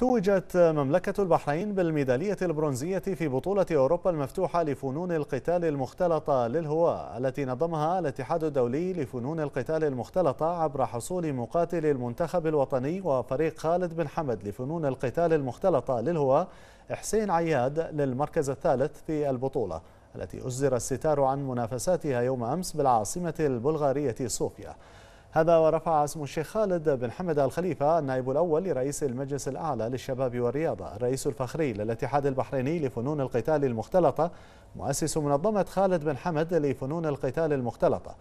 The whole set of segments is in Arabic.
توجت مملكة البحرين بالميدالية البرونزية في بطولة أوروبا المفتوحة لفنون القتال المختلطة للهواة التي نظمها الاتحاد الدولي لفنون القتال المختلطة عبر حصول مقاتل المنتخب الوطني وفريق خالد بن حمد لفنون القتال المختلطة للهواة حسين عياد للمركز الثالث في البطولة التي أزر الستار عن منافساتها يوم أمس بالعاصمة البلغارية صوفيا هذا ورفع اسم الشيخ خالد بن حمد الخليفة النائب الأول لرئيس المجلس الأعلى للشباب والرياضة الرئيس الفخري للاتحاد البحريني لفنون القتال المختلطة مؤسس منظمة خالد بن حمد لفنون القتال المختلطة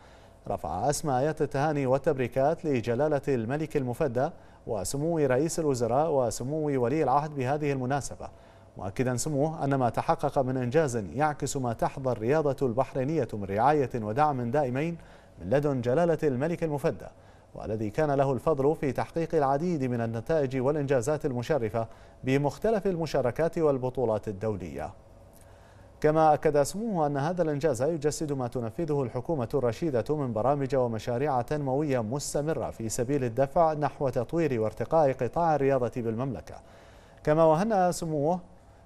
رفع اسم آيات التهاني والتبريكات لجلالة الملك المفدى وسمو رئيس الوزراء وسمو ولي العهد بهذه المناسبة مؤكدا سموه أن ما تحقق من إنجاز يعكس ما تحظى الرياضة البحرينية من رعاية ودعم دائمين من لدن جلالة الملك المفدى والذي كان له الفضل في تحقيق العديد من النتائج والإنجازات المشرفة بمختلف المشاركات والبطولات الدولية كما أكد سموه أن هذا الإنجاز يجسد ما تنفذه الحكومة الرشيدة من برامج ومشاريع تنموية مستمرة في سبيل الدفع نحو تطوير وارتقاء قطاع الرياضة بالمملكة كما وهنأ سموه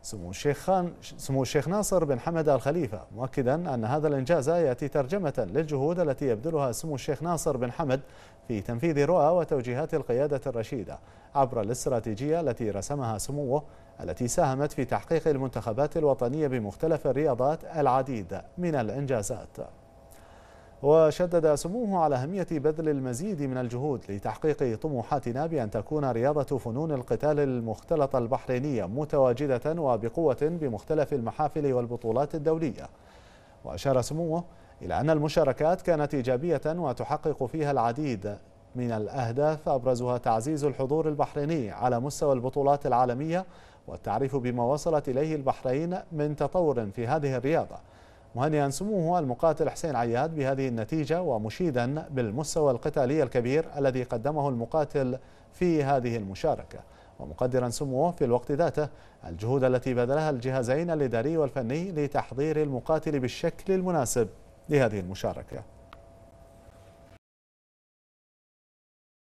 سمو الشيخ خان سمو الشيخ ناصر بن حمد الخليفة مؤكدا أن هذا الإنجاز يأتي ترجمة للجهود التي يبذلها سمو الشيخ ناصر بن حمد في تنفيذ رؤى وتوجيهات القيادة الرشيدة عبر الاستراتيجية التي رسمها سموه التي ساهمت في تحقيق المنتخبات الوطنية بمختلف الرياضات العديد من الإنجازات وشدد سموه على أهمية بذل المزيد من الجهود لتحقيق طموحاتنا بأن تكون رياضة فنون القتال المختلطة البحرينية متواجدة وبقوة بمختلف المحافل والبطولات الدولية وأشار سموه إلى أن المشاركات كانت إيجابية وتحقق فيها العديد من الأهداف أبرزها تعزيز الحضور البحريني على مستوى البطولات العالمية والتعريف بما وصلت إليه البحرين من تطور في هذه الرياضة مهنئا سموه المقاتل حسين عياد بهذه النتيجة ومشيدا بالمستوى القتالي الكبير الذي قدمه المقاتل في هذه المشاركة ومقدرا سموه في الوقت ذاته الجهود التي بذلها الجهازين الإداري والفني لتحضير المقاتل بالشكل المناسب لهذه المشاركة